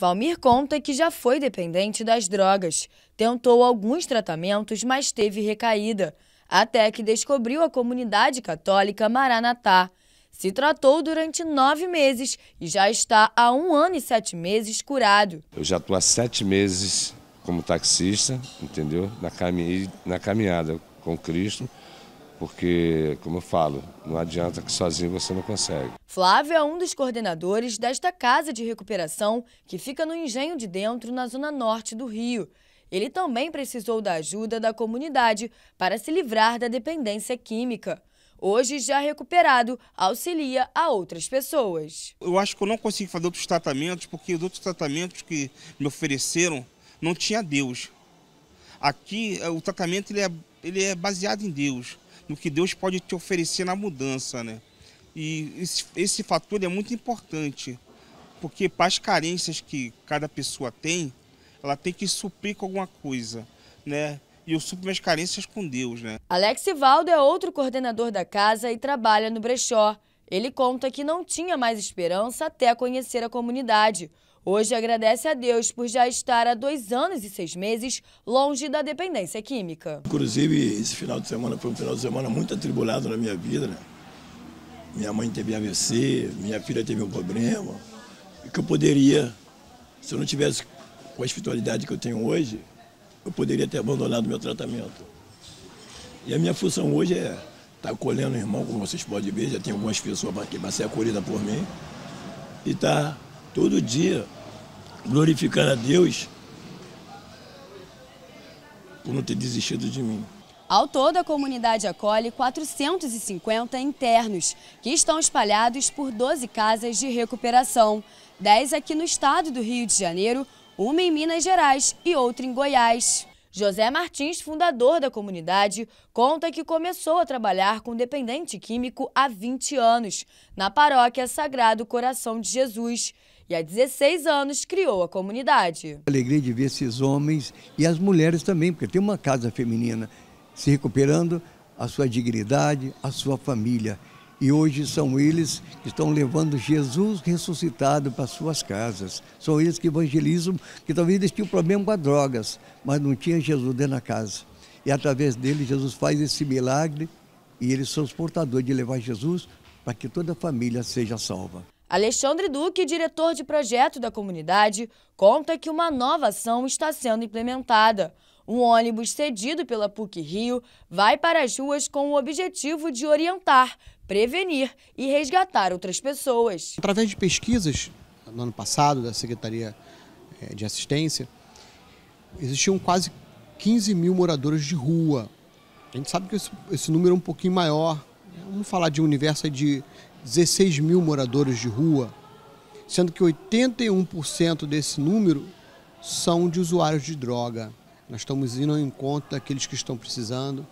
Valmir conta que já foi dependente das drogas, tentou alguns tratamentos, mas teve recaída, até que descobriu a comunidade católica Maranatá. Se tratou durante nove meses e já está há um ano e sete meses curado. Eu já estou há sete meses como taxista, entendeu? Na, cami na caminhada com Cristo, porque, como eu falo, não adianta que sozinho você não consegue. Flávio é um dos coordenadores desta casa de recuperação que fica no Engenho de Dentro, na zona norte do Rio. Ele também precisou da ajuda da comunidade para se livrar da dependência química. Hoje, já recuperado, auxilia a outras pessoas. Eu acho que eu não consigo fazer outros tratamentos, porque os outros tratamentos que me ofereceram não tinha Deus. Aqui, é, o tratamento ele é, ele é baseado em Deus, no que Deus pode te oferecer na mudança, né? E esse, esse fator é muito importante, porque para as carências que cada pessoa tem, ela tem que suprir com alguma coisa, né? E eu supo minhas carências com Deus, né? Alex Valdo é outro coordenador da casa e trabalha no brechó. Ele conta que não tinha mais esperança até conhecer a comunidade. Hoje agradece a Deus por já estar há dois anos e seis meses longe da dependência química. Inclusive, esse final de semana foi um final de semana muito atribulado na minha vida, né? minha mãe teve AVC, minha filha teve um problema, que eu poderia, se eu não tivesse com a espiritualidade que eu tenho hoje, eu poderia ter abandonado meu tratamento. E a minha função hoje é estar tá colhendo o irmão, como vocês podem ver, já tem algumas pessoas aqui, mas ser é acolhida por mim, e estar tá todo dia glorificando a Deus por não ter desistido de mim. Ao todo, a comunidade acolhe 450 internos, que estão espalhados por 12 casas de recuperação, 10 aqui no estado do Rio de Janeiro, uma em Minas Gerais e outra em Goiás. José Martins, fundador da comunidade, conta que começou a trabalhar com dependente químico há 20 anos, na paróquia Sagrado Coração de Jesus, e há 16 anos criou a comunidade. Alegria de ver esses homens e as mulheres também, porque tem uma casa feminina se recuperando a sua dignidade, a sua família. E hoje são eles que estão levando Jesus ressuscitado para suas casas. São eles que evangelizam, que talvez eles tinham problema com as drogas, mas não tinha Jesus dentro da casa. E através dele, Jesus faz esse milagre e eles são os portadores de levar Jesus para que toda a família seja salva. Alexandre Duque, diretor de projeto da comunidade, conta que uma nova ação está sendo implementada. Um ônibus cedido pela PUC Rio vai para as ruas com o objetivo de orientar, prevenir e resgatar outras pessoas. Através de pesquisas, no ano passado, da Secretaria eh, de Assistência, existiam quase 15 mil moradores de rua. A gente sabe que esse, esse número é um pouquinho maior. Vamos falar de um universo de 16 mil moradores de rua, sendo que 81% desse número são de usuários de droga. Nós estamos indo ao encontro daqueles que estão precisando.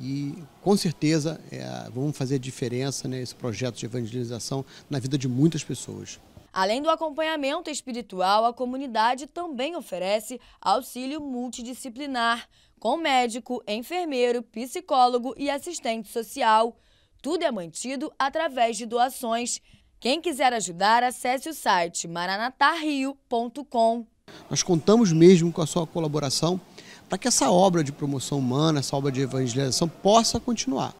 E com certeza é, vamos fazer a diferença nesse né, projeto de evangelização na vida de muitas pessoas. Além do acompanhamento espiritual, a comunidade também oferece auxílio multidisciplinar, com médico, enfermeiro, psicólogo e assistente social. Tudo é mantido através de doações. Quem quiser ajudar, acesse o site maranatarrio.com. Nós contamos mesmo com a sua colaboração para que essa obra de promoção humana, essa obra de evangelização possa continuar.